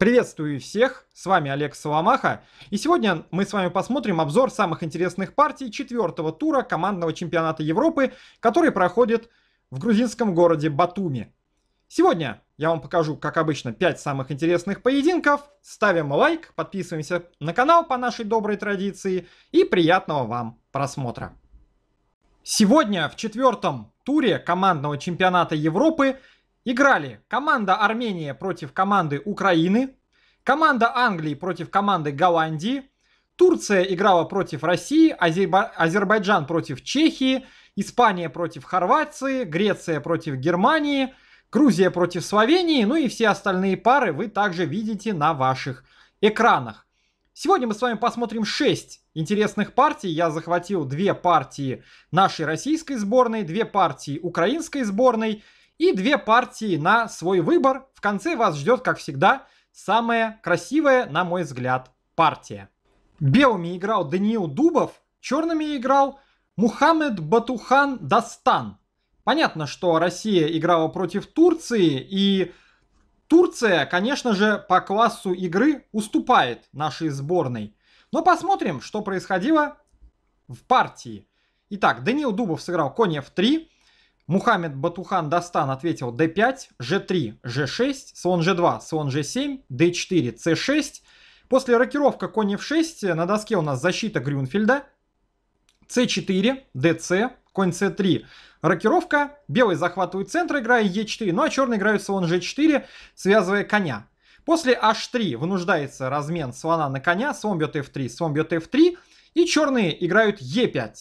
Приветствую всех, с вами Олег Соломаха, и сегодня мы с вами посмотрим обзор самых интересных партий четвертого тура командного чемпионата Европы, который проходит в грузинском городе Батуми. Сегодня я вам покажу, как обычно, 5 самых интересных поединков. Ставим лайк, подписываемся на канал по нашей доброй традиции и приятного вам просмотра. Сегодня в четвертом туре командного чемпионата Европы играли команда Армения против команды Украины, команда Англии против команды Голландии, Турция играла против России, Азербайджан против Чехии, Испания против Хорватии, Греция против Германии, Грузия против Словении, ну и все остальные пары вы также видите на ваших экранах. Сегодня мы с вами посмотрим 6 интересных партий. Я захватил две партии нашей российской сборной, две партии украинской сборной – и две партии на свой выбор. В конце вас ждет, как всегда, самая красивая, на мой взгляд, партия. Белыми играл Даниил Дубов, черными играл Мухаммед Батухан Дастан. Понятно, что Россия играла против Турции, и Турция, конечно же, по классу игры уступает нашей сборной. Но посмотрим, что происходило в партии. Итак, Даниил Дубов сыграл конь f3, Мухаммед Батухан Дастан ответил d5, g3, g6, слон g2, слон g7, d4, c6. После рокировка конь f6 на доске у нас защита Грюнфельда. c4, dc, конь c3. Рокировка, белый захватывает центр, играя e4, ну а черный играет слон g4, связывая коня. После h3 вынуждается размен слона на коня, слон бьет f3, слон бьет f3, и черные играют e5.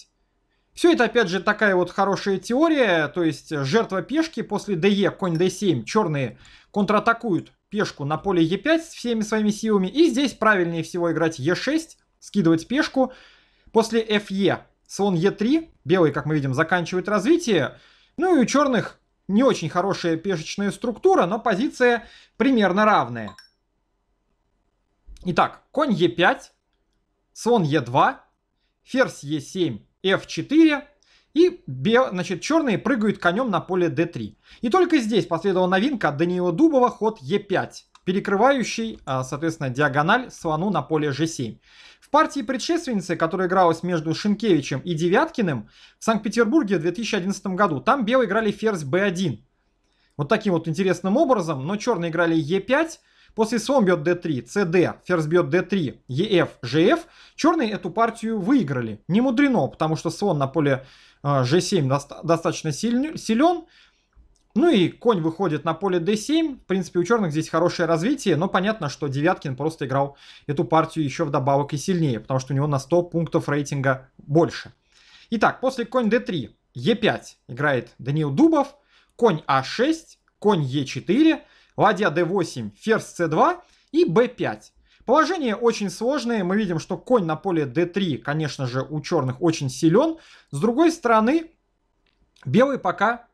Все это, опять же, такая вот хорошая теория, то есть э, жертва пешки после ДЕ, конь d7, черные контратакуют пешку на поле е 5 всеми своими силами, и здесь правильнее всего играть е 6 скидывать пешку. После фе слон е 3 белый, как мы видим, заканчивает развитие, ну и у черных не очень хорошая пешечная структура, но позиция примерно равная. Итак, конь е 5 слон е 2 ферзь е 7 f4, и бел, значит, черные прыгают конем на поле d3. И только здесь последовала новинка от Даниила Дубова ход e5, перекрывающий, а, соответственно, диагональ слону на поле g7. В партии предшественницы, которая игралась между Шинкевичем и Девяткиным в Санкт-Петербурге в 2011 году, там белые играли ферзь b1. Вот таким вот интересным образом, но черные играли e5, После слон бьет d3, cd, ферзь бьет d3, ef, gf. Черные эту партию выиграли. Не мудрено, потому что слон на поле g7 э, достаточно силь силен. Ну и конь выходит на поле d7. В принципе, у черных здесь хорошее развитие, но понятно, что Девяткин просто играл эту партию еще вдобавок и сильнее, потому что у него на 100 пунктов рейтинга больше. Итак, после конь d3, e5 играет Даниил Дубов, конь a а 6 конь e4, ладья d8, ферзь c2 и b5. Положение очень сложное, мы видим, что конь на поле d3, конечно же, у черных очень силен. С другой стороны, белые пока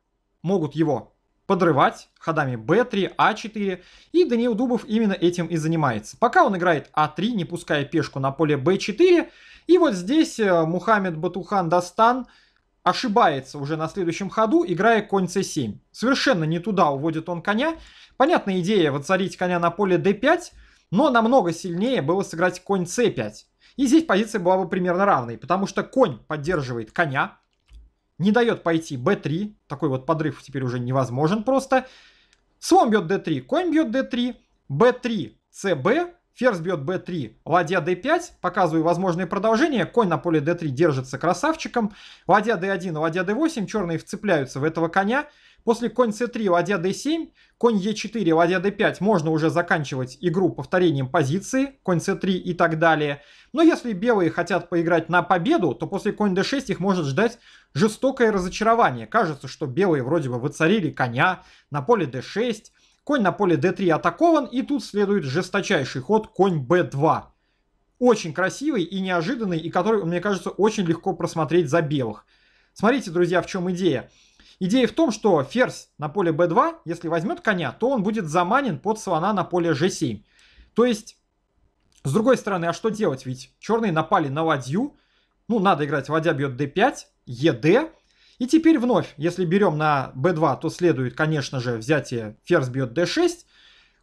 могут его подрывать ходами b3, a4, а и Даниил Дубов именно этим и занимается. Пока он играет a3, а не пуская пешку на поле b4, и вот здесь э, Мухаммед Батухан Дастан – ошибается уже на следующем ходу, играя конь c7. Совершенно не туда уводит он коня. Понятная идея воцарить коня на поле d5, но намного сильнее было сыграть конь c5. И здесь позиция была бы примерно равной, потому что конь поддерживает коня, не дает пойти b3, такой вот подрыв теперь уже невозможен просто. Слон бьет d3, конь бьет d3, b3, cb, Ферзь бьет b3, ладья d5, показываю возможные продолжения, конь на поле d3 держится красавчиком, ладья d1, ладья d8, черные вцепляются в этого коня, после конь c3, ладья d7, конь e4, ладья d5, можно уже заканчивать игру повторением позиции, конь c3 и так далее. Но если белые хотят поиграть на победу, то после конь d6 их может ждать жестокое разочарование. Кажется, что белые вроде бы воцарили коня на поле d6, Конь на поле d3 атакован, и тут следует жесточайший ход конь b2. Очень красивый и неожиданный, и который, мне кажется, очень легко просмотреть за белых. Смотрите, друзья, в чем идея. Идея в том, что ферзь на поле b2, если возьмет коня, то он будет заманен под слона на поле g7. То есть, с другой стороны, а что делать? Ведь черные напали на ладью, ну, надо играть, ладья бьет d5, ед, и теперь вновь, если берем на b2, то следует, конечно же, взятие ферзь бьет d6.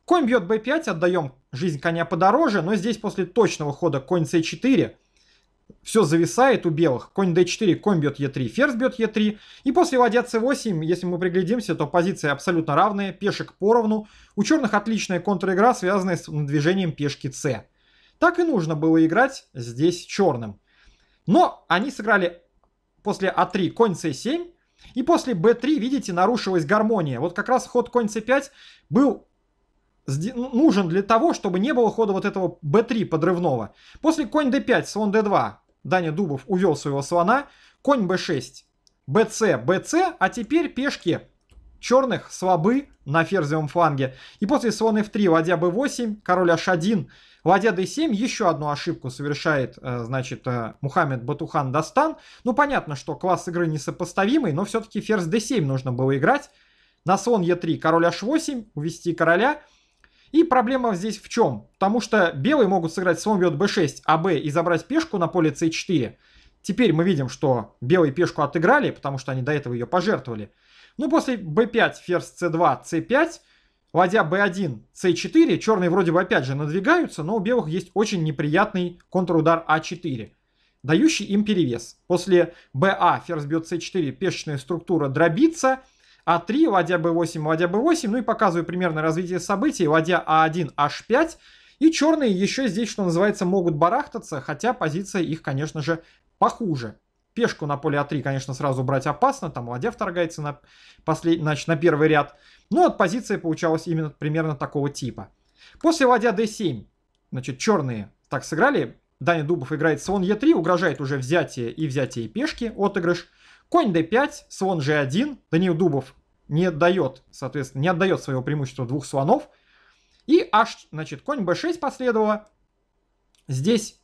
Конь бьет b5, отдаем жизнь коня подороже, но здесь после точного хода конь c4 все зависает у белых. Конь d4, конь бьет e3, ферзь бьет e3. И после ладья c8, если мы приглядимся, то позиции абсолютно равные, пешек поровну. У черных отличная контр-игра, связанная с движением пешки c. Так и нужно было играть здесь черным. Но они сыграли после А3 конь С7. И после b3, видите, нарушилась гармония. Вот как раз ход конь c5 был ну, нужен для того, чтобы не было хода вот этого b3 подрывного. После конь d5, слон d2, Даня Дубов увел своего слона, конь b6, bc, bc, а теперь пешки черных слабы на ферзевом фланге. И после слон f3, ладья b8, король h1, ладья d7, еще одну ошибку совершает, э, значит, э, Мухаммед Батухан Дастан. Ну, понятно, что класс игры несопоставимый, но все-таки ферзь d7 нужно было играть. На слон e3, король h8, увести короля. И проблема здесь в чем? Потому что белые могут сыграть слон бьет b6, а b и забрать пешку на поле c4. Теперь мы видим, что белые пешку отыграли, потому что они до этого ее пожертвовали. Ну, после b5, ферзь c2, c5, ладья b1, c4, черные вроде бы опять же надвигаются, но у белых есть очень неприятный контрудар a а 4 дающий им перевес. После ba, а ферзь бьет c4, пешечная структура дробится, а3, ладья b8, ладья b8, ну и показываю примерно развитие событий, ладья a 1 h5, и черные еще здесь, что называется, могут барахтаться, хотя позиция их, конечно же, похуже. Пешку на поле А3, конечно, сразу брать опасно, там ладья вторгается на, послед... Значит, на первый ряд. Но от позиции получалось именно примерно такого типа. После ладья d7, значит, черные так сыграли. Даня Дубов играет слон e3, угрожает уже взятие и взятие пешки, отыгрыш. Конь d5, слон g1. Даниил Дубов не отдает соответственно, не отдает своего преимущества двух слонов. И аж, значит, конь b6 последовало. Здесь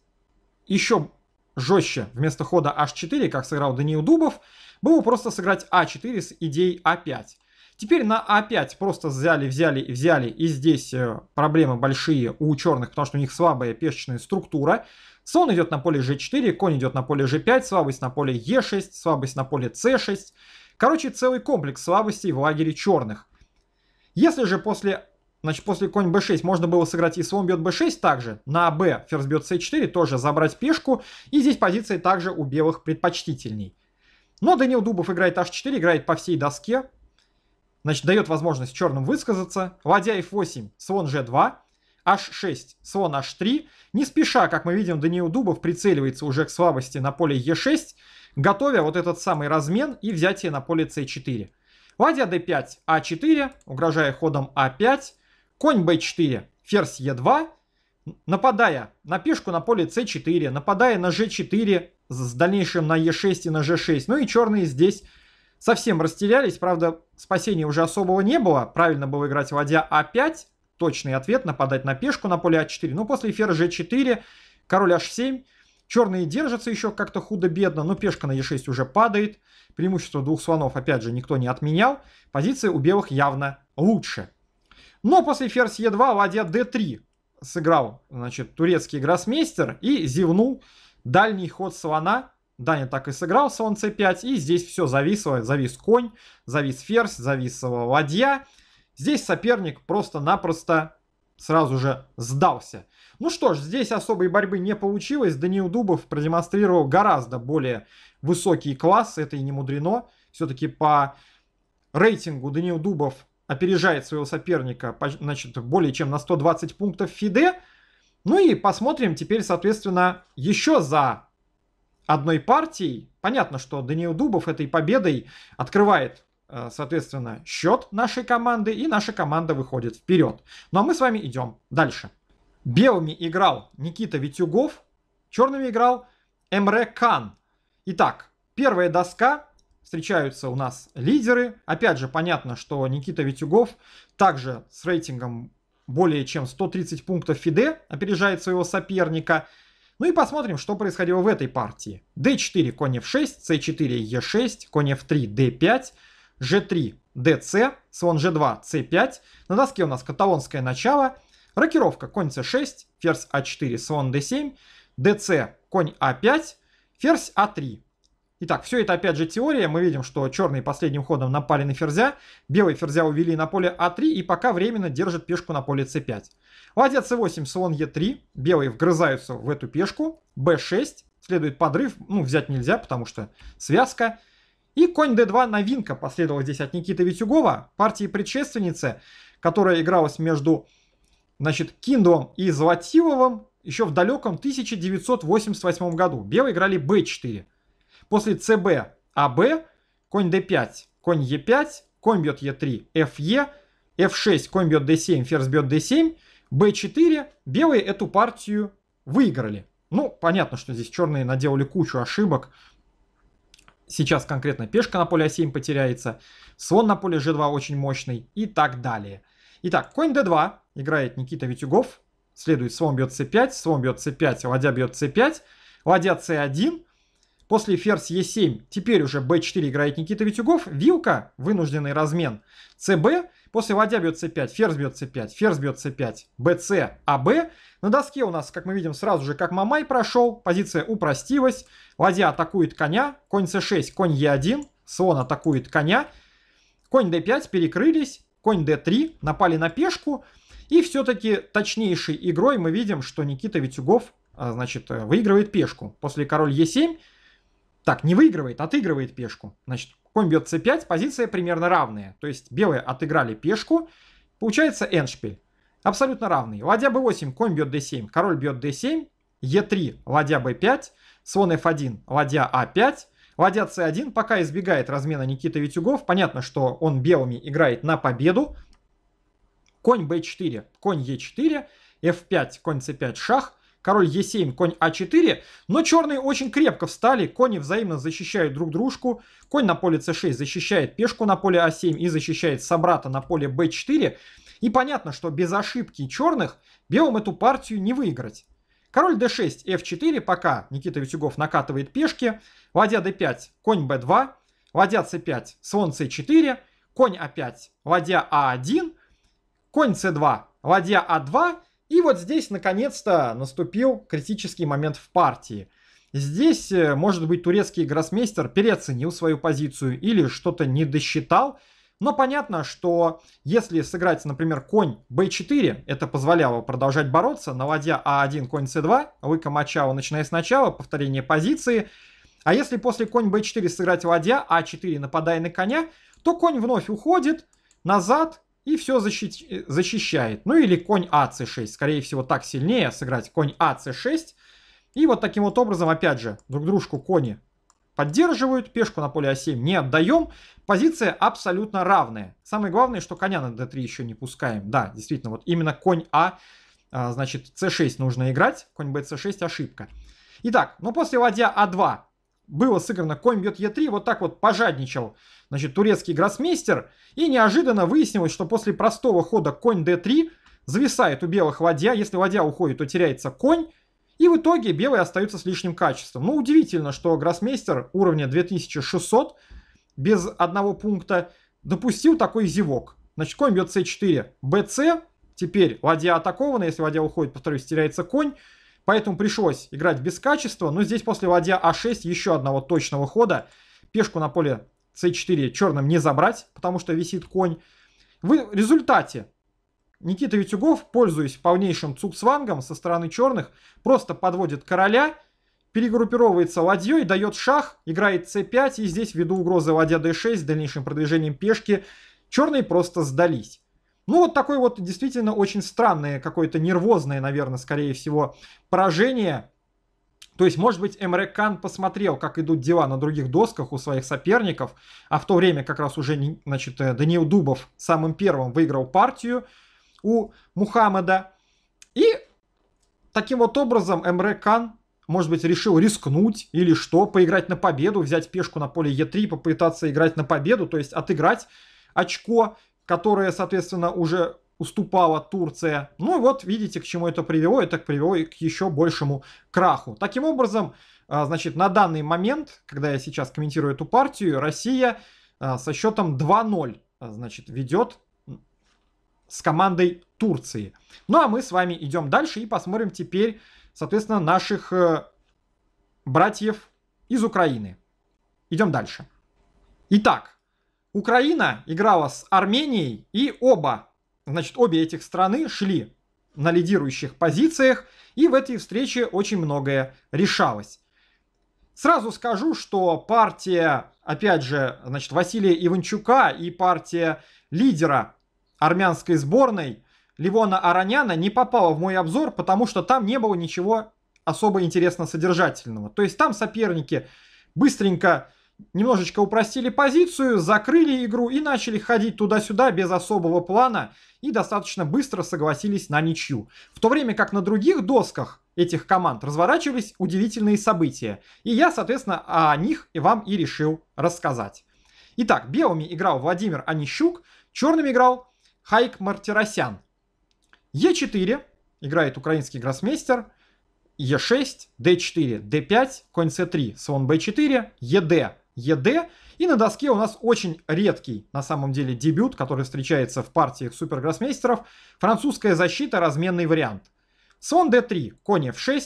еще жестче. Вместо хода h4, как сыграл Даниил Дубов, было просто сыграть а4 с идеей а5. Теперь на а5 просто взяли, взяли взяли, и здесь э, проблемы большие у черных, потому что у них слабая пешечная структура. Слон идет на поле g4, конь идет на поле g5, слабость на поле e6, слабость на поле c6. Короче, целый комплекс слабостей в лагере черных. Если же после Значит, после конь b6 можно было сыграть и слон бьет b6 также. На b ферзь бьет c4 тоже забрать пешку. И здесь позиции также у белых предпочтительней. Но Данил Дубов играет h4, играет по всей доске. Значит, дает возможность черным высказаться. Ладья f8, слон g2, h6, слон h3. Не спеша, как мы видим, Даниил Дубов прицеливается уже к слабости на поле e6, готовя вот этот самый размен и взятие на поле c4. Ладья d5, а4, угрожая ходом а5 конь b4, ферзь e2, нападая на пешку на поле c4, нападая на g4 с дальнейшим на e6 и на g6. Ну и черные здесь совсем растерялись, правда спасения уже особого не было, правильно было играть ладья a5, а точный ответ, нападать на пешку на поле a 4 Но после ферзь g4, король h7, черные держатся еще как-то худо-бедно, но пешка на e6 уже падает. Преимущество двух слонов, опять же, никто не отменял. Позиция у белых явно лучше. Но после ферзь Е2 ладья d3 сыграл, значит, турецкий гроссмейстер и зевнул дальний ход слона. Даня так и сыграл слон c5, и здесь все зависло, завис конь, завис ферзь, зависла ладья. Здесь соперник просто-напросто сразу же сдался. Ну что ж, здесь особой борьбы не получилось. Даниил Дубов продемонстрировал гораздо более высокий класс, это и не мудрено. Все-таки по рейтингу Даниил Дубов опережает своего соперника значит, более чем на 120 пунктов Фиде. Ну и посмотрим теперь, соответственно, еще за одной партией. Понятно, что Даниил Дубов этой победой открывает, э, соответственно, счет нашей команды, и наша команда выходит вперед. Ну а мы с вами идем дальше. Белыми играл Никита Витюгов, черными играл Эмре Кан. Итак, первая доска встречаются у нас лидеры. Опять же, понятно, что Никита Витюгов также с рейтингом более чем 130 пунктов Фиде опережает своего соперника. Ну и посмотрим, что происходило в этой партии. d4, конь f6, c4, e6, конь f3, d5, g3, dc, слон g2, c5. На доске у нас каталонское начало. Рокировка конь c6, ферзь a4, а слон d7, dc, конь a5, а ферзь a3. А Итак, все это опять же теория. Мы видим, что черные последним ходом напали на ферзя, белый ферзя увели на поле А3 и пока временно держит пешку на поле С5. Ладья С8, слон Е3, белые вгрызаются в эту пешку, Б6, следует подрыв, ну взять нельзя, потому что связка. И конь d2 новинка последовала здесь от Никиты Витюгова, партии предшественницы, которая игралась между значит, Киндовым и Золотиловым еще в далеком 1988 году. Белые играли b4. После ЦБ АБ, конь d5, конь e5, конь бьет e3, fe, f6, конь бьет d7, ферзь бьет d7, b4. Белые эту партию выиграли. Ну, понятно, что здесь черные наделали кучу ошибок. Сейчас конкретно пешка на поле а7 потеряется, слон на поле g2 очень мощный и так далее. Итак, конь d2 играет Никита Витюгов. Следует слон бьет c5, слон бьет c5, ладья бьет c5, ладья c1, После ферзь Е7 теперь уже b 4 играет Никита Витюгов. Вилка, вынужденный размен. cb после ладья бьет c 5 ферзь бьет c 5 ферзь бьет c 5 bc ab На доске у нас, как мы видим, сразу же как Мамай прошел. Позиция упростилась. Ладья атакует коня, конь c 6 конь Е1. Слон атакует коня. Конь d5 перекрылись, конь d3 напали на пешку. И все-таки точнейшей игрой мы видим, что Никита Витюгов а, значит, э, выигрывает пешку. После король e7 так, не выигрывает, отыгрывает пешку. Значит, конь бьет c5, позиция примерно равная. То есть белые отыграли пешку, получается эндшпиль. Абсолютно равный. Ладья b8, конь бьет d7, король бьет d7, e3, ладья b5, слон f1, ладья a5, а ладья c1 пока избегает размена Никита Витюгов. Понятно, что он белыми играет на победу. Конь b4, конь e4, f5, конь c5, шах король Е7, конь А4, но черные очень крепко встали, кони взаимно защищают друг дружку, конь на поле c 6 защищает пешку на поле А7 и защищает собрата на поле b 4 и понятно, что без ошибки черных белым эту партию не выиграть. Король d6, f4, пока Никита Витюгов накатывает пешки. Ладья d5, конь b2, ладья c5, слон c4, конь a5, а ладья a1, а конь c2, ладья a2 а и вот здесь, наконец-то, наступил критический момент в партии. Здесь, э, может быть, турецкий гроссмейстер переоценил свою позицию или что-то не досчитал, но понятно, что если сыграть, например, конь b4, это позволяло продолжать бороться, наводя а1, конь c2, лыка мочала, начиная сначала, повторение позиции. А если после конь b4 сыграть ладья, а4 нападая на коня, то конь вновь уходит назад, и все защи... Э, защищает. Ну или конь а 6 скорее всего так сильнее сыграть конь а 6 И вот таким вот образом, опять же, друг дружку кони поддерживают, пешку на поле а7 не отдаем, позиция абсолютно равная. Самое главное, что коня на d3 еще не пускаем. Да, действительно, вот именно конь а, а значит, c6 нужно играть, конь b 6 ошибка. Итак, ну после ладья а2 было сыграно конь бьет Е3, вот так вот пожадничал, значит, турецкий гроссмейстер, и неожиданно выяснилось, что после простого хода конь d3 зависает у белых ладья, если ладья уходит, то теряется конь, и в итоге белые остаются с лишним качеством. Ну, удивительно, что гроссмейстер уровня 2600 без одного пункта допустил такой зевок. Значит, конь бьет c4, bc, теперь ладья атакована, если ладья уходит, повторюсь, теряется конь, Поэтому пришлось играть без качества. Но здесь после ладья А6 еще одного точного хода. Пешку на поле С4 черным не забрать, потому что висит конь. В результате Никита Витюгов, пользуясь полнейшим цуксвангом со стороны черных, просто подводит короля, перегруппировывается ладьей, дает шах, играет c5 и здесь ввиду угрозы ладья d6 с дальнейшим продвижением пешки черные просто сдались. Ну, вот такой вот действительно очень странное, какое-то нервозное, наверное, скорее всего, поражение. То есть, может быть, Эмре посмотрел, как идут дела на других досках у своих соперников, а в то время как раз уже, значит, э, Даниил Дубов самым первым выиграл партию у Мухаммеда. И таким вот образом Эмре может быть, решил рискнуть или что, поиграть на победу, взять пешку на поле Е3, попытаться играть на победу, то есть отыграть очко которые, соответственно, уже уступала Турция. Ну и вот видите, к чему это привело. Это привело и к еще большему краху. Таким образом, а, значит, на данный момент, когда я сейчас комментирую эту партию, Россия а, со счетом 2-0 а, значит, ведет с командой Турции. Ну а мы с вами идем дальше и посмотрим теперь, соответственно, наших э, братьев из Украины. Идем дальше. Итак, Украина играла с Арменией, и оба, значит, обе этих страны шли на лидирующих позициях, и в этой встрече очень многое решалось. Сразу скажу, что партия, опять же, значит, Василия Иванчука и партия лидера армянской сборной Ливона Араняна не попала в мой обзор, потому что там не было ничего особо интересно содержательного. То есть там соперники быстренько немножечко упростили позицию, закрыли игру и начали ходить туда-сюда без особого плана и достаточно быстро согласились на ничью. В то время как на других досках этих команд разворачивались удивительные события. И я, соответственно, о них и вам и решил рассказать. Итак, белыми играл Владимир Анищук, черными играл Хайк Мартиросян. Е4 играет украинский гроссмейстер, Е6, Д4, Д5, конь С3, слон Б4, ЕД. ЕД. И на доске у нас очень редкий, на самом деле, дебют, который встречается в партиях супергроссмейстеров. Французская защита, разменный вариант. Слон d3, конь f6,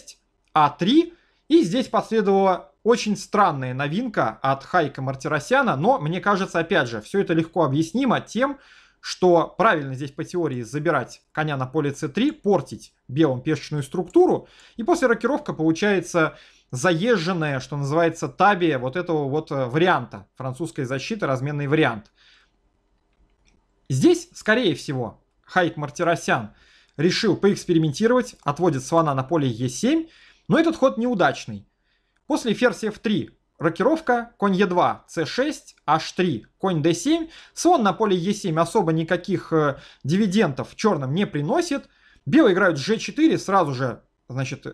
а3. И здесь последовала очень странная новинка от Хайка Мартиросяна, но, мне кажется, опять же, все это легко объяснимо тем, что правильно здесь по теории забирать коня на поле c3, портить белым пешечную структуру, и после рокировка получается заезженная, что называется, табия вот этого вот э, варианта, французской защиты, разменный вариант. Здесь, скорее всего, Хайк Мартиросян решил поэкспериментировать, отводит слона на поле Е7, но этот ход неудачный. После ферзь F3 рокировка, конь Е2, c 6 H3, конь D7, слон на поле Е7 особо никаких э, дивидендов черным не приносит, белые играют G4, сразу же значит,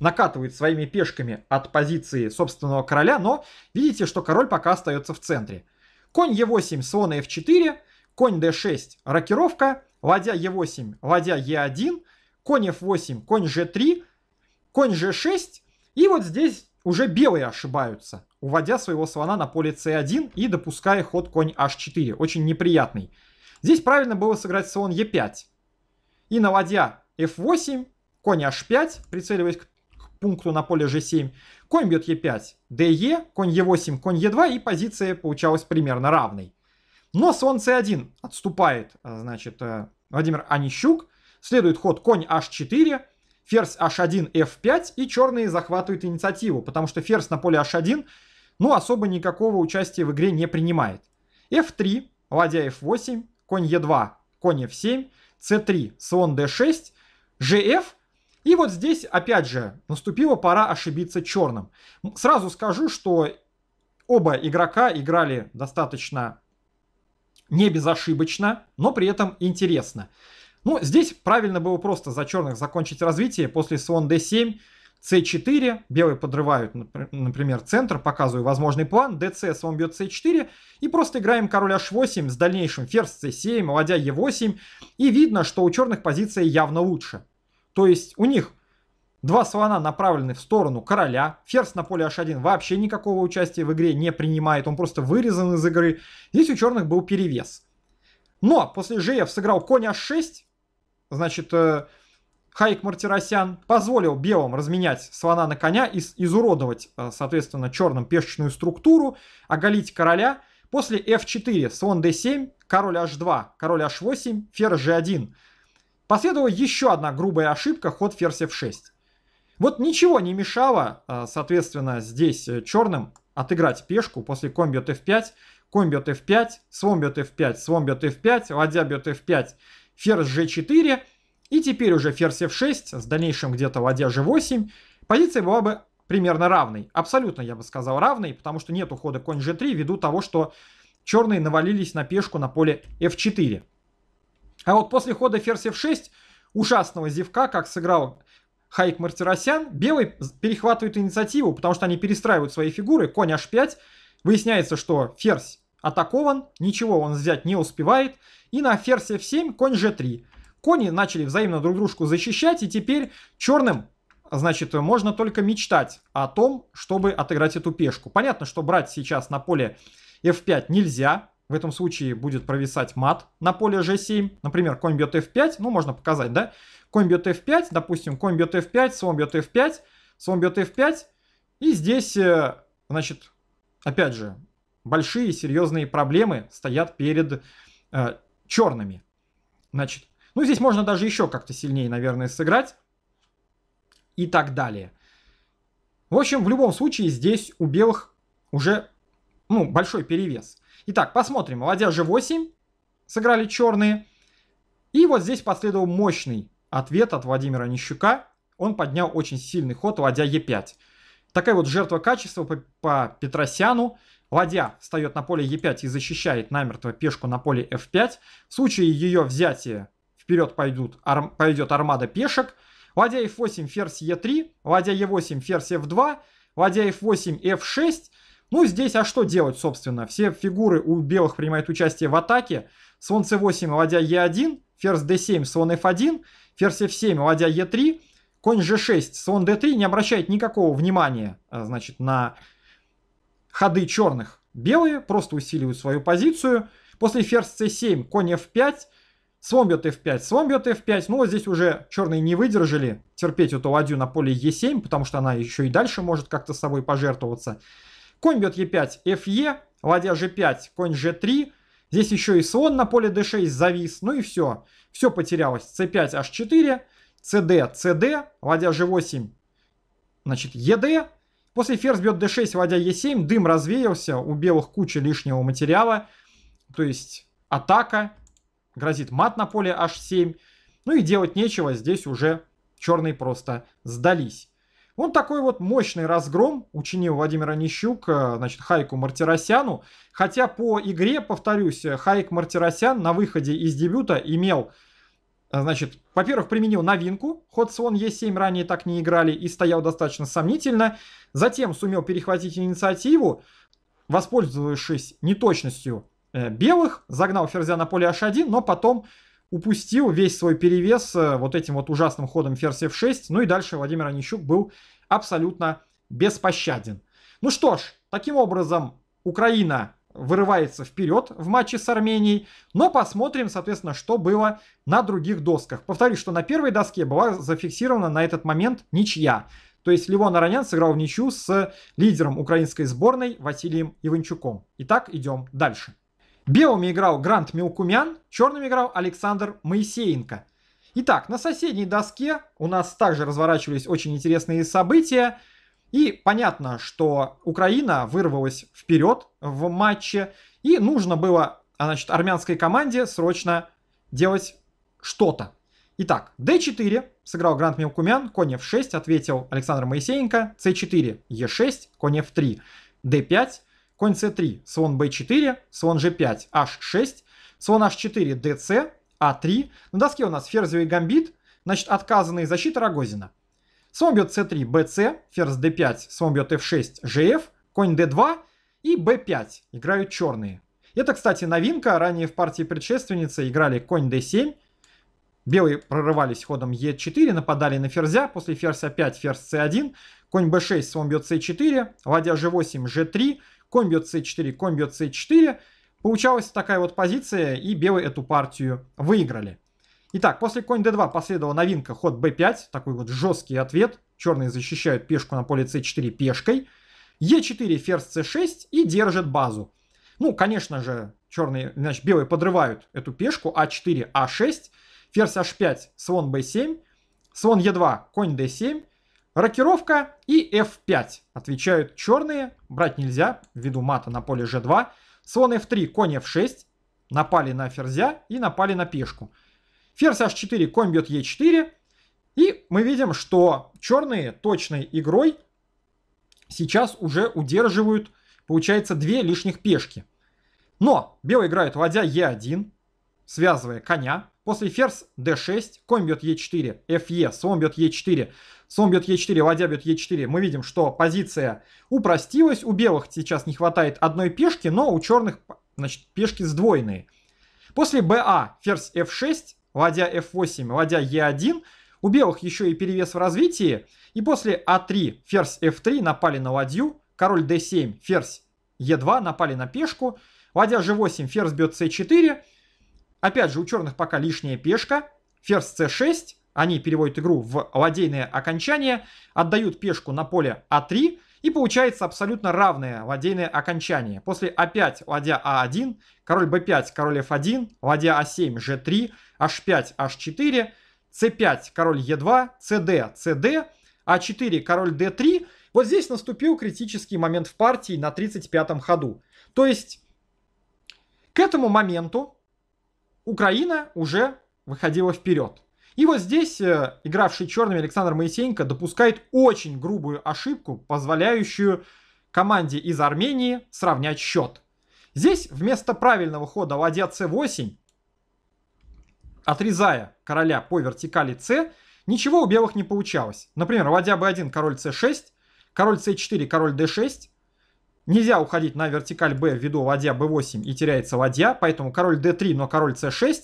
накатывает своими пешками от позиции собственного короля, но видите, что король пока остается в центре. Конь Е8, слон F4, конь D6, рокировка, ладья Е8, ладья Е1, конь F8, конь G3, конь G6, и вот здесь уже белые ошибаются, уводя своего слона на поле c1 и допуская ход конь h4, очень неприятный. Здесь правильно было сыграть слон e5. И на ладья f8, конь h5, прицеливаясь к пункту на поле g7. Конь бьет e5, de, конь e8, конь e2, и позиция получалась примерно равной. Но слон c1 отступает, э, значит, э, Владимир Анищук Следует ход конь h4, ферзь h1, f5, и черные захватывают инициативу, потому что ферзь на поле h1, ну, особо никакого участия в игре не принимает. f3, ладья f8, конь e2, конь f7, c3, слон d6, gf, и вот здесь, опять же, наступила пора ошибиться черным. Сразу скажу, что оба игрока играли достаточно не безошибочно, но при этом интересно. Ну, здесь правильно было просто за черных закончить развитие после слон d7, c4, белые подрывают, например, центр, показываю возможный план, dc, слон бьет c4, и просто играем король h8 с дальнейшим ферзь c7, ладья e8, и видно, что у черных позиция явно лучше. То есть у них Два слона направлены в сторону короля. Ферзь на поле h1 вообще никакого участия в игре не принимает. Он просто вырезан из игры. Здесь у черных был перевес. Но после Жеев сыграл конь h6. Значит, э, Хайк Мартиросян позволил белым разменять слона на коня и изуродовать, э, соответственно, черным пешечную структуру, оголить короля. После f4 слон d7, король h2, король h8, ферзь g1. Последовала еще одна грубая ошибка, ход ферзь f6. Вот ничего не мешало, э, соответственно, здесь э, черным отыграть пешку после конь бьет f5, конь бьет f5, слон бьет f5, слон бьет f5, ладья бьет f5, ферзь g4. И теперь уже ферзь f6 с дальнейшим где-то ладья g8. Позиция была бы примерно равной. Абсолютно, я бы сказал, равной, потому что нет ухода конь g3 ввиду того, что черные навалились на пешку на поле f4. А вот после хода ферзь f6, ужасного зевка, как сыграл Хайк Мартиросян, белый перехватывает инициативу, потому что они перестраивают свои фигуры, конь h5, выясняется, что ферзь атакован, ничего он взять не успевает, и на ферзь f7 конь g3. Кони начали взаимно друг дружку защищать, и теперь черным значит, можно только мечтать о том, чтобы отыграть эту пешку. Понятно, что брать сейчас на поле f5 нельзя, в этом случае будет провисать мат на поле g7. Например, конь бьет f5, ну можно показать, да? Конь бьет f5, допустим, конь бьет f5, слон бьет f5, слон бьет f5. И здесь, э, значит, опять же, большие серьезные проблемы стоят перед э, черными. Значит, ну здесь можно даже еще как-то сильнее, наверное, сыграть. И так далее. В общем, в любом случае здесь у белых уже ну, большой перевес. Итак, посмотрим. Ладья g8 сыграли черные. И вот здесь последовал мощный ответ от Владимира Нищука. Он поднял очень сильный ход ладья e5. Такая вот жертва качества по, по Петросяну. Ладья встает на поле e5 и защищает намертво пешку на поле f5. В случае ее взятия вперед пойдут, арм, пойдет армада пешек. Ладья f8, ферзь e3, ладья e8, ферзь f2, ладья f8, f6. Ну, здесь, а что делать, собственно? Все фигуры у белых принимают участие в атаке. Слон c8, ладья e1, ферзь d7, слон f1, ферзь f7, ладья e3, конь g6, слон d3 не обращает никакого внимания, а, значит, на ходы черных. Белые просто усиливают свою позицию. После ферзь c7, конь f5, слон бьет f5, слон бьет f5. Ну, вот здесь уже черные не выдержали терпеть эту ладью на поле e7, потому что она еще и дальше может как-то с собой пожертвоваться. Конь бьет Е5, Фе, ладья G5, конь G3. Здесь еще и слон на поле D6 завис. Ну и все. Все потерялось. C5, H4, CD, CD, ладья G8, значит, ЕД. После ферзь бьет d6, ладья e7, дым развеялся, у белых куча лишнего материала, то есть атака, грозит мат на поле h7, ну и делать нечего, здесь уже черные просто сдались. Вот такой вот мощный разгром учинил Владимира Нищук, э, значит, Хайку Мартиросяну. Хотя по игре, повторюсь, э, Хайк Мартиросян на выходе из дебюта имел э, Значит, во-первых, применил новинку. Ход слон Е7 ранее так не играли и стоял достаточно сомнительно. Затем сумел перехватить инициативу, воспользовавшись неточностью белых. Загнал ферзя на поле H1, но потом упустил весь свой перевес э, вот этим вот ужасным ходом ферзь f6. Ну и дальше Владимир Онищук был абсолютно беспощаден. Ну что ж, таким образом Украина вырывается вперед в матче с Арменией. Но посмотрим, соответственно, что было на других досках. Повторюсь, что на первой доске была зафиксирована на этот момент ничья. То есть Левон Аронян сыграл в ничью с лидером украинской сборной Василием Иванчуком. Итак, идем дальше. Белыми играл Грант Мелкумян, черными играл Александр Моисеенко. Итак, на соседней доске у нас также разворачивались очень интересные события. И понятно, что Украина вырвалась вперед в матче. И нужно было а, значит, армянской команде срочно делать что-то. Итак, d4 сыграл Грант Мелкумян, конь f6, ответил Александр Моисеенко, c4, e6, конь f3, d5, конь c3, слон b4, слон g5, h6, слон h4, dc, a 3 На доске у нас ферзевый гамбит, значит отказанные защита Рогозина. Слон бьет c3, bc, ферзь d5, слон бьет f6, gf, конь d2 и b5. Играют черные. Это, кстати, новинка. Ранее в партии предшественницы играли конь d7. Белые прорывались ходом e4, нападали на ферзя. После ферзь 5 а ферзь c1, конь b6, слон бьет c4, ладья g8, g3, конь бьет c4, конь бьет c4. Получалась такая вот позиция, и белые эту партию выиграли. Итак, после конь d2 последовала новинка ход b5, такой вот жесткий ответ. Черные защищают пешку на поле c4 пешкой. e4, ферзь c6 и держит базу. Ну, конечно же, черные, значит, белые подрывают эту пешку, а4, а6, ферзь h5, слон b7, слон e2, конь d7, Рокировка и f5 отвечают черные, брать нельзя ввиду мата на поле g2. Слон f3, конь f6, напали на ферзя и напали на пешку. Ферзь h4, конь бьет e4. И мы видим, что черные точной игрой сейчас уже удерживают, получается, две лишних пешки. Но белый играет ладья e1, связывая коня. После ферзь d6, конь бьет e4, fe, слон бьет e4, слон бьет e4, ладья бьет e4. Мы видим, что позиция упростилась, у белых сейчас не хватает одной пешки, но у черных значит, пешки сдвоенные. После ba, а, ферзь f6, ладья f8, ладья e1, у белых еще и перевес в развитии, и после а3, ферзь f3 напали на ладью, король d7, ферзь e2 напали на пешку, ладья g8, ферзь бьет c4, Опять же, у черных пока лишняя пешка. Ферзь c6. Они переводят игру в ладейное окончание. Отдают пешку на поле а3. И получается абсолютно равное ладейное окончание. После а5 ладья а1, король b5, король f1, ладья а7, g3, h5, h4, c5, король e2, cd, cd, а4, король d3. Вот здесь наступил критический момент в партии на 35-м ходу. То есть к этому моменту Украина уже выходила вперед. И вот здесь э, игравший черными Александр Моисеенко допускает очень грубую ошибку, позволяющую команде из Армении сравнять счет. Здесь вместо правильного хода ладья c8, отрезая короля по вертикали c, ничего у белых не получалось. Например, ладья b1, король c6, король c4, король d6, Нельзя уходить на вертикаль b ввиду ладья b8 и теряется ладья, поэтому король d3, но король c6,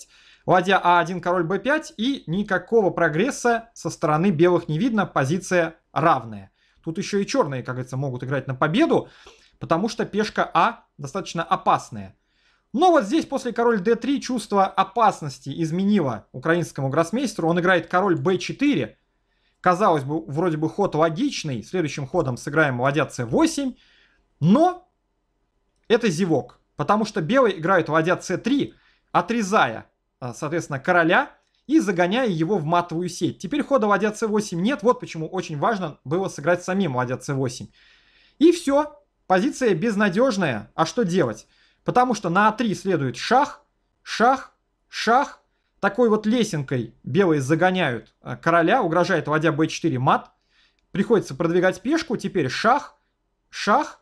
ладья a1, а король b5 и никакого прогресса со стороны белых не видно, позиция равная. Тут еще и черные, как говорится, могут играть на победу, потому что пешка а достаточно опасная. Но вот здесь после король d3 чувство опасности изменило украинскому гроссмейстеру. Он играет король b4. Казалось бы, вроде бы ход логичный. Следующим ходом сыграем ладья c8. Но это зевок, потому что белые играют ладья c3, отрезая, э, соответственно, короля и загоняя его в матовую сеть. Теперь хода ладья c8 нет, вот почему очень важно было сыграть самим ладья c8. И все, позиция безнадежная, а что делать? Потому что на а3 следует шах, шах, шах. Такой вот лесенкой белые загоняют э, короля, угрожает ладья b4 мат. Приходится продвигать пешку, теперь шах, шах,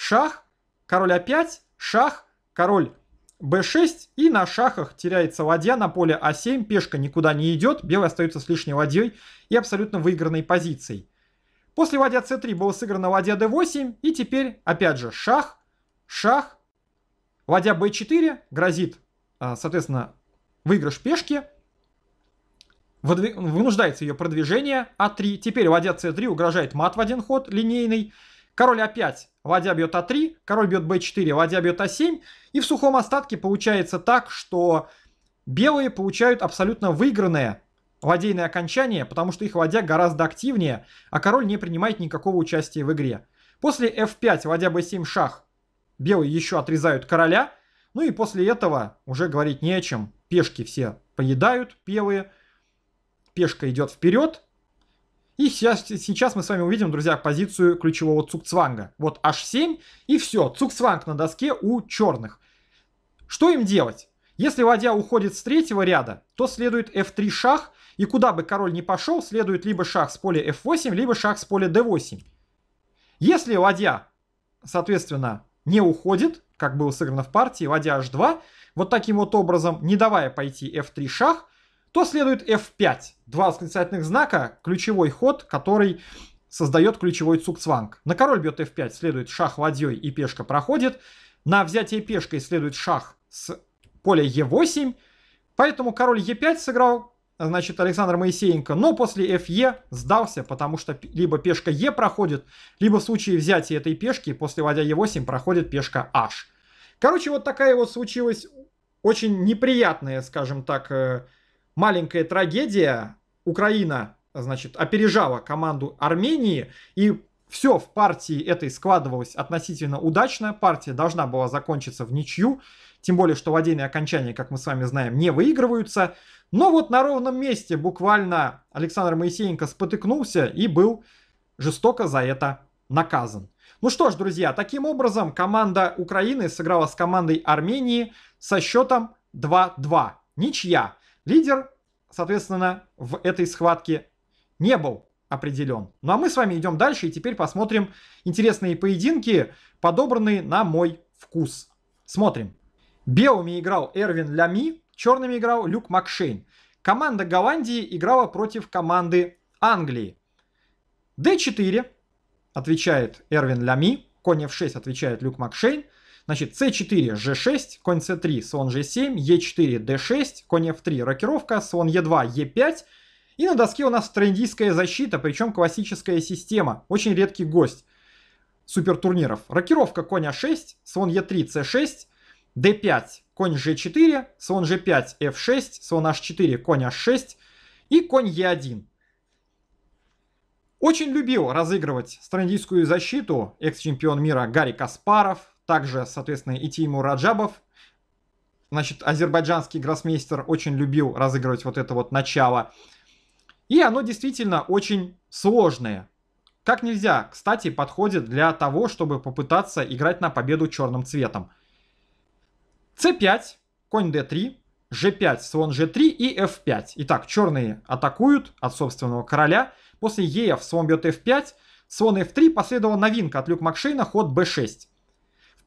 шах, король А5, шах, король б 6 и на шахах теряется ладья на поле а7, пешка никуда не идет, белый остается с лишней ладьей и абсолютно выигранной позицией. После ладья c3 была сыграна ладья d8 и теперь опять же шах, шах, ладья b4 грозит, а, соответственно, выигрыш пешки, вынуждается ее продвижение а3, теперь ладья c3 угрожает мат в один ход линейный, король а5 ладья бьет А3, король бьет Б4, ладья бьет А7. И в сухом остатке получается так, что белые получают абсолютно выигранное ладейное окончание, потому что их ладья гораздо активнее, а король не принимает никакого участия в игре. После f5, ладья b7 шах, белые еще отрезают короля. Ну и после этого уже говорить не о чем. Пешки все поедают белые. Пешка идет вперед. И сейчас, сейчас мы с вами увидим, друзья, позицию ключевого Цукцванга. Вот h7 и все, Цукцванг на доске у черных. Что им делать? Если ладья уходит с третьего ряда, то следует f3 шах, и куда бы король не пошел, следует либо шах с поля f8, либо шах с поля d8. Если ладья, соответственно, не уходит, как было сыграно в партии, ладья h2, вот таким вот образом, не давая пойти f3 шах, то следует F5. Два восклицательных знака, ключевой ход, который создает ключевой цукцванг. На король бьет F5, следует шах ладьей и пешка проходит. На взятие пешкой следует шах с поля e 8 Поэтому король e 5 сыграл, значит, Александр Моисеенко, но после ФЕ сдался, потому что либо пешка e проходит, либо в случае взятия этой пешки после ладья e 8 проходит пешка H. Короче, вот такая вот случилась очень неприятная, скажем так, э, маленькая трагедия, Украина, значит, опережала команду Армении, и все в партии этой складывалось относительно удачно, партия должна была закончиться в ничью, тем более, что владения окончания, как мы с вами знаем, не выигрываются. Но вот на ровном месте буквально Александр Моисеенко спотыкнулся и был жестоко за это наказан. Ну что ж, друзья, таким образом команда Украины сыграла с командой Армении со счетом 2-2. Ничья. Лидер, соответственно, в этой схватке не был определен. Ну а мы с вами идем дальше и теперь посмотрим интересные поединки, подобранные на мой вкус. Смотрим. Белыми играл Эрвин Лями, черными играл Люк Макшейн. Команда Голландии играла против команды Англии. D4 отвечает Эрвин Лями, конь F6 отвечает Люк Макшейн. Значит, c4, g6, конь c3, слон g7, e4, d6, конь f3, рокировка, слон e2, e5. И на доске у нас трендийская защита, причем классическая система, очень редкий гость супертурниров. Рокировка коня 6, слон e3, c6, d5, конь g4, слон g5, f6, слон h4, конь h6 а и конь e1. Очень любил разыгрывать страндийскую защиту экс-чемпион мира Гарри Каспаров, также, соответственно, и Тимур Раджабов. Значит, азербайджанский гроссмейстер очень любил разыгрывать вот это вот начало. И оно действительно очень сложное. Как нельзя, кстати, подходит для того, чтобы попытаться играть на победу черным цветом. c5, конь d3, g5, слон g3 и f5. Итак, черные атакуют от собственного короля. После ef слон бьет f5, слон f3, последовала новинка от Люк Макшейна, ход b6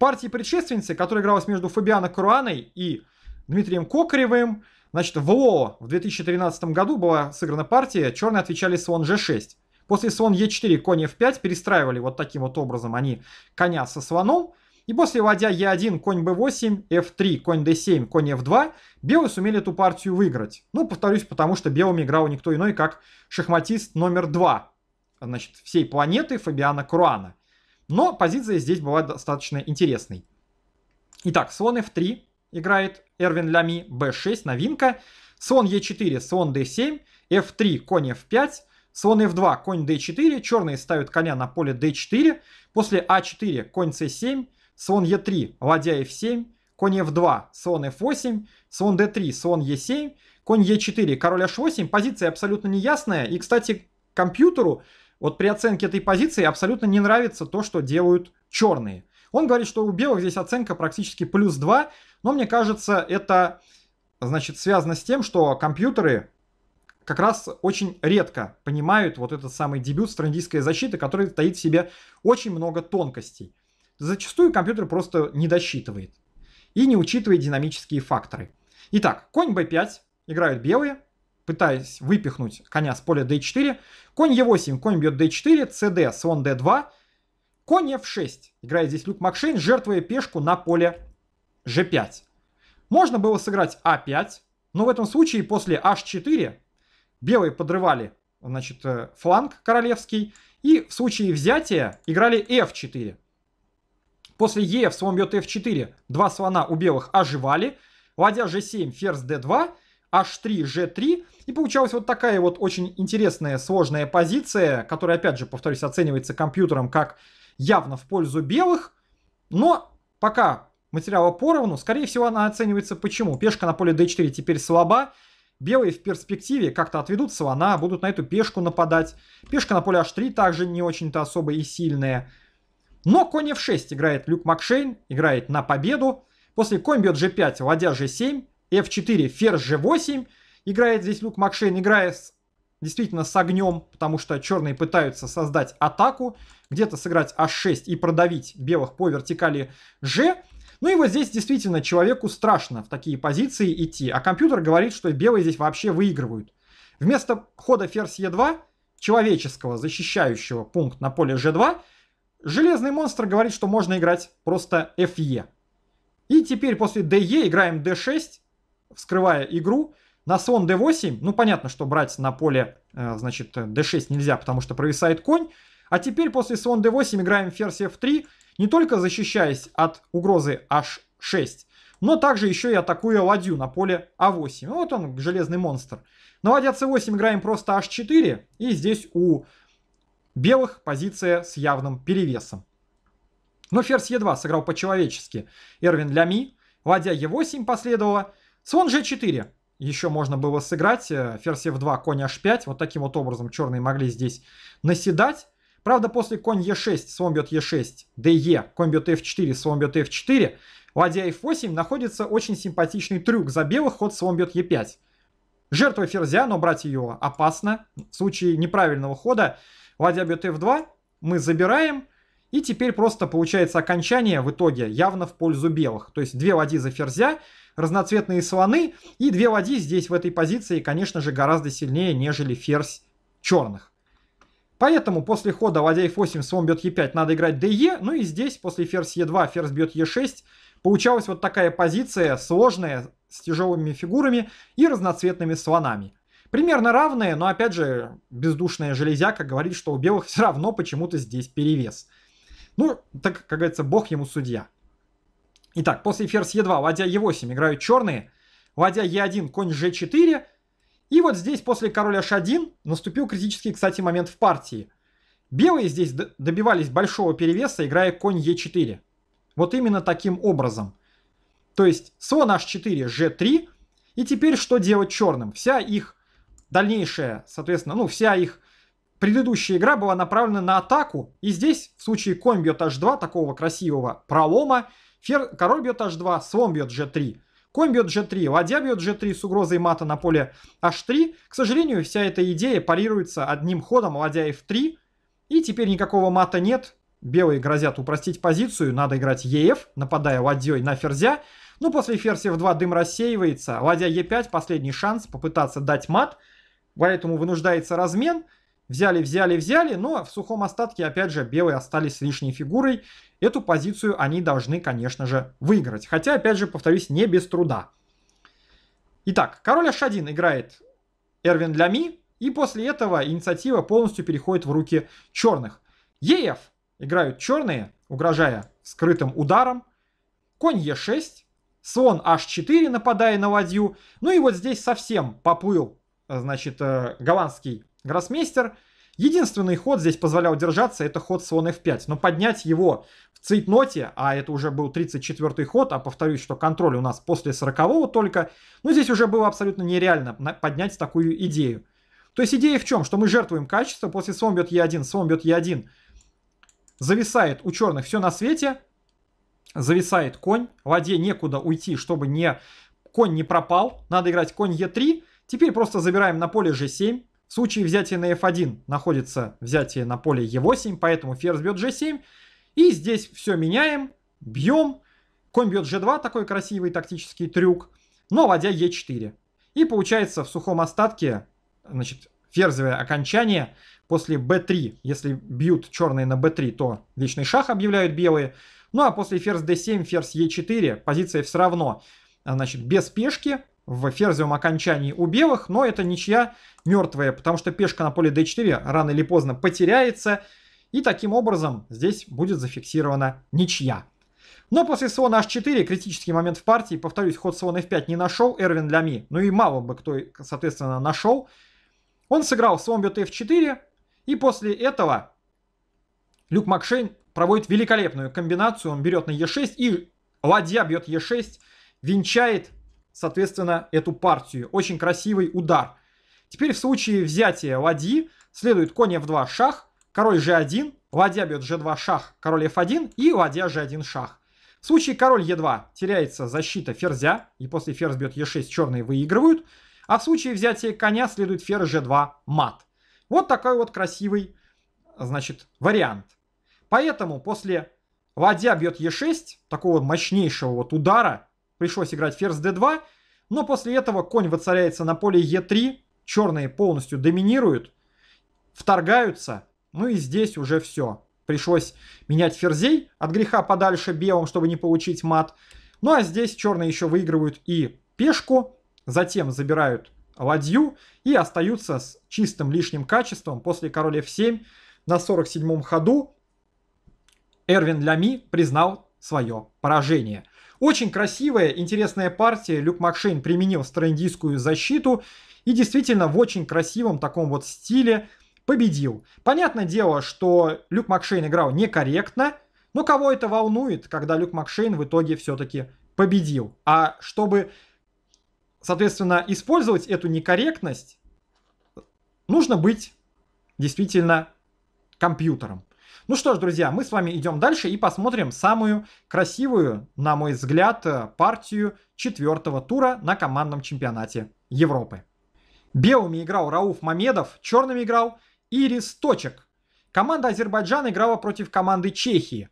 партии предшественницы, которая игралась между Фабиано Круаной и Дмитрием Кокаревым, значит, в ЛО в 2013 году была сыграна партия, черные отвечали слон g6. После слон e4, конь f5 перестраивали вот таким вот образом они коня со слоном. И после ладья e1, конь b8, f3, конь d7, конь f2, белые сумели эту партию выиграть. Ну, повторюсь, потому что белыми играл никто иной, как шахматист номер 2 значит, всей планеты Фабиана Круана. Но позиция здесь была достаточно интересной. Итак, слон f3 играет Эрвин Лями, b6, новинка. Слон e4, слон d7, f3, конь f5, слон f2, конь d4. Черные ставят коня на поле d4. После a4, а конь c7, слон e3, ладья f7, конь f2, слон f8, слон d3, слон e7, конь e4, король h8. Позиция абсолютно неясная. И, кстати, компьютеру вот при оценке этой позиции абсолютно не нравится то, что делают черные. Он говорит, что у белых здесь оценка практически плюс 2, но мне кажется, это значит, связано с тем, что компьютеры как раз очень редко понимают вот этот самый дебют страндийской защиты, который стоит в себе очень много тонкостей. Зачастую компьютер просто не досчитывает и не учитывает динамические факторы. Итак, конь b5 играют белые, пытаясь выпихнуть коня с поля d4. Конь e8, конь бьет d4, cd, слон d2. Конь f6, играет здесь Люк Макшейн, жертвуя пешку на поле g5. Можно было сыграть a5, а но в этом случае после h4 белые подрывали значит, э, фланг королевский, и в случае взятия играли f4. После e слон бьет f4, два слона у белых оживали, ладья g7, ферзь d2, H3G3. И получалась вот такая вот очень интересная сложная позиция, которая, опять же, повторюсь, оценивается компьютером как явно в пользу белых. Но пока материала поровну, скорее всего, она оценивается почему. Пешка на поле D4 теперь слаба. Белые в перспективе как-то отведут слона, будут на эту пешку нападать. Пешка на поле H3 также не очень-то особо и сильная. Но конь F6 играет Люк Макшейн, играет на победу. После конь бьет G5, ладья G7 f4, ферзь g8. Играет здесь Люк Макшейн, играя с, действительно с огнем, потому что черные пытаются создать атаку, где-то сыграть h6 и продавить белых по вертикали g. Ну и вот здесь действительно человеку страшно в такие позиции идти, а компьютер говорит, что белые здесь вообще выигрывают. Вместо хода ферзь e2, человеческого защищающего пункт на поле g2, железный монстр говорит, что можно играть просто fe. И теперь после DE играем D6, вскрывая игру, на слон d8, ну понятно, что брать на поле, э, значит, d6 нельзя, потому что провисает конь. А теперь после слон d8 играем ферзь f3, не только защищаясь от угрозы h6, но также еще и атакуя ладью на поле а8. Вот он, железный монстр. На ладья c8 играем просто h4, и здесь у белых позиция с явным перевесом. Но ферзь e2 сыграл по-человечески. Эрвин Лями ладья e8 последовала, Слон g4. Еще можно было сыграть. Э, Ферзь f2, конь h5. Вот таким вот образом черные могли здесь наседать. Правда, после конь e6, слон бьет e6, de, конь бьет f4, слон бьет f4, ладья f8 находится очень симпатичный трюк. За белых ход слон бьет e5. Жертва ферзя, но брать ее опасно. В случае неправильного хода ладья бьет f2, мы забираем. И теперь просто получается окончание в итоге явно в пользу белых. То есть две ладьи за ферзя, разноцветные слоны, и две ладьи здесь в этой позиции, конечно же, гораздо сильнее, нежели ферзь черных. Поэтому после хода ладья f8, слон бьет e5, надо играть de, ну и здесь после ферзь e2, ферзь бьет e6, получалась вот такая позиция, сложная, с тяжелыми фигурами и разноцветными слонами. Примерно равные, но опять же, бездушная железяка говорит, что у белых все равно почему-то здесь перевес. Ну, так, как говорится, бог ему судья. Итак, после ферзь Е2, ладья Е8 играют черные, ладья Е1, конь Ж4. И вот здесь после короля ш 1 наступил критический, кстати, момент в партии. Белые здесь добивались большого перевеса, играя конь Е4. Вот именно таким образом. То есть слон H4, G3. И теперь что делать черным? Вся их дальнейшая, соответственно, ну, вся их предыдущая игра была направлена на атаку. И здесь, в случае конь бьет H2, такого красивого пролома, Фер, король бьет h2, слон бьет g3. Конь бьет g3, ладья бьет g3 с угрозой мата на поле h3. К сожалению, вся эта идея парируется одним ходом ладья f3. И теперь никакого мата нет. Белые грозят упростить позицию, надо играть ef, нападая ладьей на ферзя. Ну, после ферзь f2 дым рассеивается. Ладья e5, последний шанс попытаться дать мат. Поэтому вынуждается размен. Взяли, взяли, взяли, но в сухом остатке, опять же, белые остались с лишней фигурой. Эту позицию они должны, конечно же, выиграть. Хотя, опять же, повторюсь, не без труда. Итак, король h1 играет Эрвин Лями, и после этого инициатива полностью переходит в руки черных. ЕФ играют черные, угрожая скрытым ударом. Конь Е6, слон H4, нападая на ладью. Ну и вот здесь совсем поплыл, э, значит, э, голландский Гроссмейстер. Единственный ход здесь позволял держаться, это ход слон f5. Но поднять его в цейтноте, а это уже был 34-й ход, а повторюсь, что контроль у нас после 40-го только, ну здесь уже было абсолютно нереально поднять такую идею. То есть идея в чем? Что мы жертвуем качество, после слон бьет e1, слон бьет e1, зависает у черных все на свете, зависает конь, воде некуда уйти, чтобы не конь не пропал, надо играть конь e3, теперь просто забираем на поле g7, в случае взятия на f1 находится взятие на поле e8, поэтому ферзь бьет g7. И здесь все меняем, бьем. Конь бьет g2, такой красивый тактический трюк, но ладья e4. И получается в сухом остатке, значит, ферзевое окончание после b3. Если бьют черные на b3, то вечный шах объявляют белые. Ну а после ферзь d7, ферзь e4, позиция все равно, значит, без пешки в ферзевом окончании у белых, но это ничья мертвая, потому что пешка на поле d4 рано или поздно потеряется, и таким образом здесь будет зафиксирована ничья. Но после слона h4 критический момент в партии, повторюсь, ход слона f5 не нашел Эрвин для Ми, ну и мало бы кто, соответственно, нашел. Он сыграл слон бьет f4, и после этого Люк Макшейн проводит великолепную комбинацию, он берет на e6 и ладья бьет e6, венчает соответственно, эту партию. Очень красивый удар. Теперь в случае взятия ладьи следует конь f2 шах, король g1, ладья бьет g2 шах, король f1 и ладья g1 шах. В случае король e2 теряется защита ферзя, и после ферзь бьет e6 черные выигрывают, а в случае взятия коня следует ферзь g2 мат. Вот такой вот красивый, значит, вариант. Поэтому после ладья бьет e6, такого мощнейшего вот удара, пришлось играть ферзь d2, но после этого конь воцаряется на поле e3, черные полностью доминируют, вторгаются, ну и здесь уже все. Пришлось менять ферзей от греха подальше белым, чтобы не получить мат. Ну а здесь черные еще выигрывают и пешку, затем забирают ладью и остаются с чистым лишним качеством после короля f7 на 47-м ходу. Эрвин Лями признал свое поражение – очень красивая, интересная партия. Люк Макшейн применил староиндийскую защиту и действительно в очень красивом таком вот стиле победил. Понятное дело, что Люк Макшейн играл некорректно, но кого это волнует, когда Люк Макшейн в итоге все-таки победил. А чтобы, соответственно, использовать эту некорректность, нужно быть действительно компьютером. Ну что ж, друзья, мы с вами идем дальше и посмотрим самую красивую, на мой взгляд, э, партию четвертого тура на командном чемпионате Европы. Белыми играл Рауф Мамедов, черными играл Ирис Точек. Команда Азербайджан играла против команды Чехии.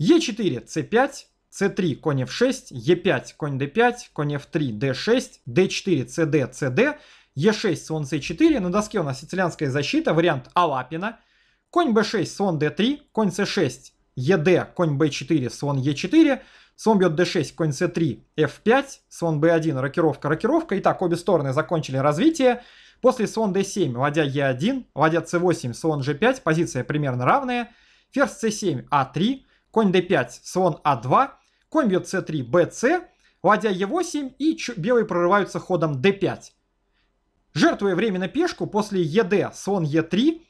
Е4, c5, c3, конь f6, e5, конь d5, конь f3, d6, d4, cd, cd, e6, слон c4. На доске у нас итальянская защита, вариант Алапина – Конь b6, слон d3, конь c6, ед, конь b4, слон e4, слон бьет d6, конь c3, f5, слон b1, рокировка, рокировка. Итак, обе стороны закончили развитие. После слон d7, ладья e1, ладья c8, слон g5, позиция примерно равная. Ферзь c7, a3, а конь d5, слон a2, конь бьет c3, bc, ладья e8 и белые прорываются ходом d5. Жертвуя временно пешку, после ед, слон e3,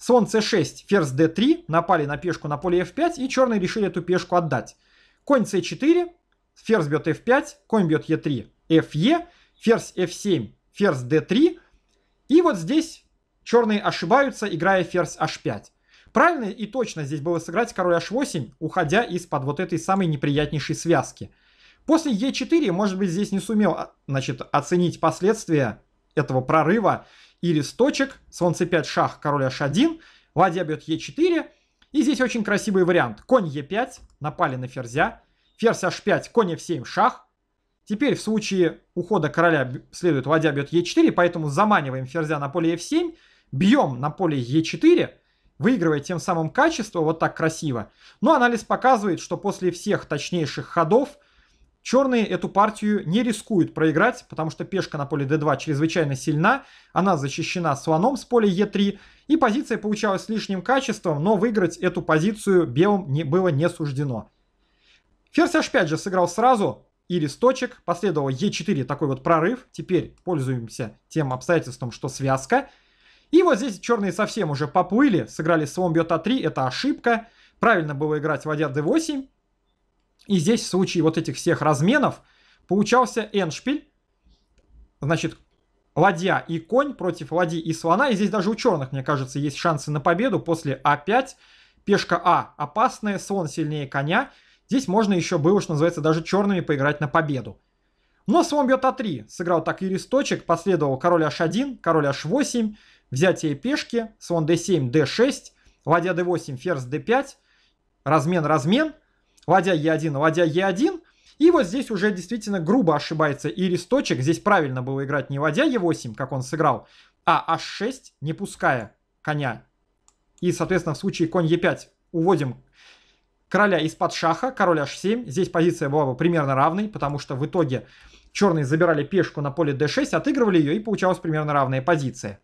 Слон c6, ферзь d3, напали на пешку на поле f5, и черные решили эту пешку отдать. Конь c4, ферзь бьет f5, конь бьет e3, fe, ферзь f7, ферзь d3. И вот здесь черные ошибаются, играя ферзь h5. Правильно и точно здесь было сыграть король h8, уходя из-под вот этой самой неприятнейшей связки. После e4, может быть, здесь не сумел а, значит, оценить последствия этого прорыва и листочек, солнце c5, шах, король h1, ладья бьет e4. И здесь очень красивый вариант. Конь e5, напали на ферзя, ферзь h5, конь f7, шах. Теперь в случае ухода короля следует ладья бьет e4, поэтому заманиваем ферзя на поле f7, бьем на поле e4, выигрывая тем самым качество, вот так красиво. Но анализ показывает, что после всех точнейших ходов – Черные эту партию не рискуют проиграть, потому что пешка на поле d2 чрезвычайно сильна, она защищена слоном с поля e3, и позиция получалась с лишним качеством, но выиграть эту позицию белым не, было не суждено. Ферзь h5 же сыграл сразу, и листочек, последовал e4 такой вот прорыв, теперь пользуемся тем обстоятельством, что связка. И вот здесь черные совсем уже поплыли, сыграли слон бьет а3, это ошибка, правильно было играть ладья d8, и здесь в случае вот этих всех разменов получался эншпиль, значит, ладья и конь против ладьи и слона. И здесь даже у черных, мне кажется, есть шансы на победу после А5. Пешка А опасная, слон сильнее коня. Здесь можно еще было, что называется, даже черными поиграть на победу. Но слон бьет А3. Сыграл так и точек, последовал король H1, король H8, взятие пешки, слон D7, D6, ладья D8, ферзь D5, размен, размен – ладья Е1, ладья Е1. И вот здесь уже действительно грубо ошибается и листочек. Здесь правильно было играть не ладья Е8, как он сыграл, а H6, не пуская коня. И, соответственно, в случае конь Е5 уводим короля из-под шаха, король H7. Здесь позиция была бы примерно равной, потому что в итоге черные забирали пешку на поле D6, отыгрывали ее, и получалась примерно равная позиция.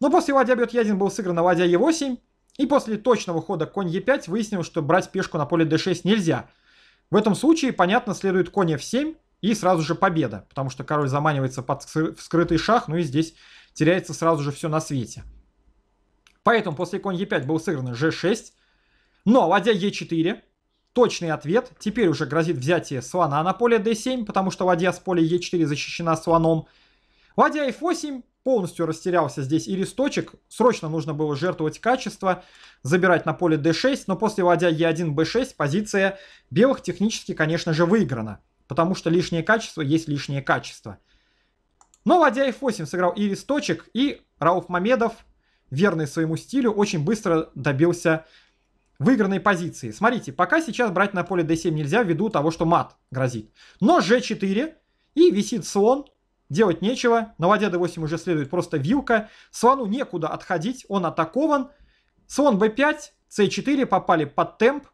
Но после ладья бьет Е1 был сыгран ладья Е8, и после точного хода конь e 5 выяснил, что брать пешку на поле d6 нельзя. В этом случае, понятно, следует конь F7 и сразу же победа, потому что король заманивается под скрытый шах, ну и здесь теряется сразу же все на свете. Поэтому после конь e 5 был сыгран G6, но ладья e 4 точный ответ, теперь уже грозит взятие слона на поле D7, потому что ладья с поля e 4 защищена слоном. Ладья F8 полностью растерялся здесь и листочек. Срочно нужно было жертвовать качество, забирать на поле d6, но после ладья e1, b6 позиция белых технически, конечно же, выиграна, потому что лишнее качество есть лишнее качество. Но ладья f8 сыграл и листочек, и Рауф Мамедов, верный своему стилю, очень быстро добился выигранной позиции. Смотрите, пока сейчас брать на поле d7 нельзя ввиду того, что мат грозит. Но g4 и висит слон, Делать нечего, на ладья d8 уже следует просто вилка, слону некуда отходить, он атакован. Слон b5, c4 попали под темп,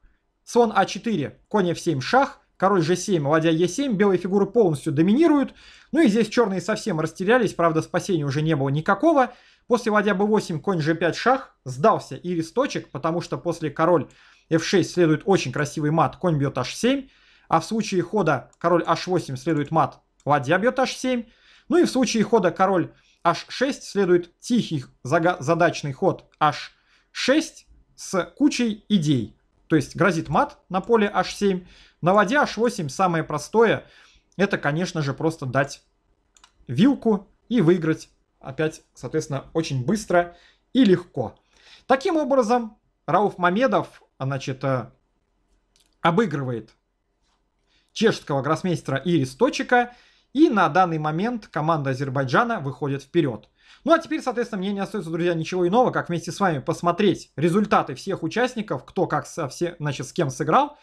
слон a а 4 конь f7 шах, король g7, ладья e7, белые фигуры полностью доминируют. Ну и здесь черные совсем растерялись, правда спасения уже не было никакого. После ладья b8, конь g5 шах, сдался и листочек, потому что после король f6 следует очень красивый мат, конь бьет h7, а в случае хода король h8 следует мат, ладья бьет h7, ну и в случае хода король h6 следует тихий задачный ход h6 с кучей идей. То есть грозит мат на поле h7. На ладе h8 самое простое это, конечно же, просто дать вилку и выиграть опять, соответственно, очень быстро и легко. Таким образом, Рауф Мамедов, значит, э, обыгрывает чешского гроссмейстера Ирис Точика – и на данный момент команда Азербайджана выходит вперед. Ну а теперь, соответственно, мне не остается, друзья, ничего иного, как вместе с вами посмотреть результаты всех участников, кто как со все, значит, с кем сыграл,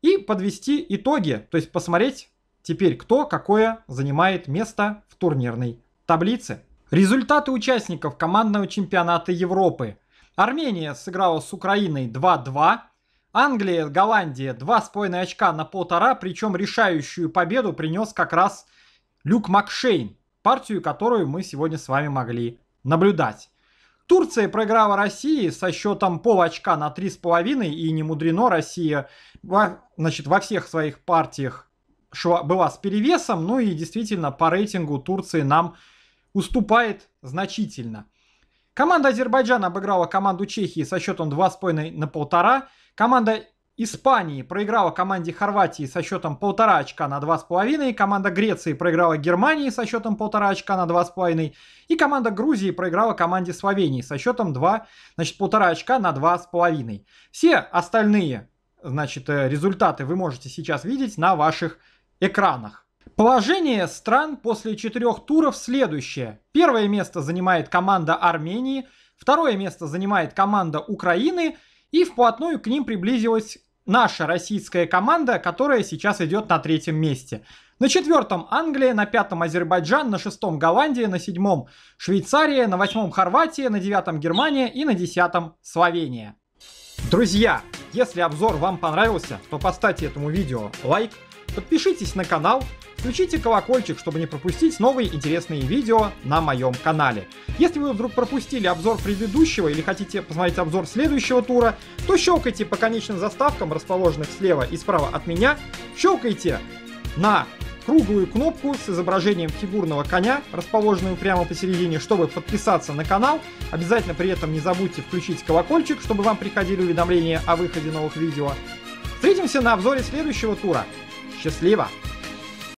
и подвести итоги, то есть посмотреть теперь, кто какое занимает место в турнирной таблице. Результаты участников командного чемпионата Европы. Армения сыграла с Украиной 2-2. Англия, Голландия 2,5 очка на полтора, причем решающую победу принес как раз Люк Макшейн, партию, которую мы сегодня с вами могли наблюдать. Турция проиграла России со счетом пол очка на 3,5 и не мудрено Россия во, значит, во всех своих партиях шла, была с перевесом. Ну и действительно по рейтингу Турции нам уступает значительно. Команда Азербайджана обыграла команду Чехии со счетом 2,5 на полтора. Команда Испании проиграла команде Хорватии со счетом полтора очка на два с половиной, команда Греции проиграла Германии со счетом полтора очка на два с половиной, и команда Грузии проиграла команде Словении со счетом 2, значит, полтора очка на два с половиной. Все остальные, значит, э, результаты вы можете сейчас видеть на ваших экранах. Положение стран после четырех туров следующее. Первое место занимает команда Армении, второе место занимает команда Украины, и вплотную к ним приблизилась наша российская команда, которая сейчас идет на третьем месте. На четвертом Англия, на пятом Азербайджан, на шестом Голландия, на седьмом Швейцария, на восьмом Хорватия, на девятом Германия и на десятом Словения. Друзья, если обзор вам понравился, то поставьте этому видео лайк, подпишитесь на канал, Включите колокольчик, чтобы не пропустить новые интересные видео на моем канале. Если вы вдруг пропустили обзор предыдущего или хотите посмотреть обзор следующего тура, то щелкайте по конечным заставкам, расположенных слева и справа от меня, щелкайте на круглую кнопку с изображением фигурного коня, расположенную прямо посередине, чтобы подписаться на канал. Обязательно при этом не забудьте включить колокольчик, чтобы вам приходили уведомления о выходе новых видео. Встретимся на обзоре следующего тура. Счастливо!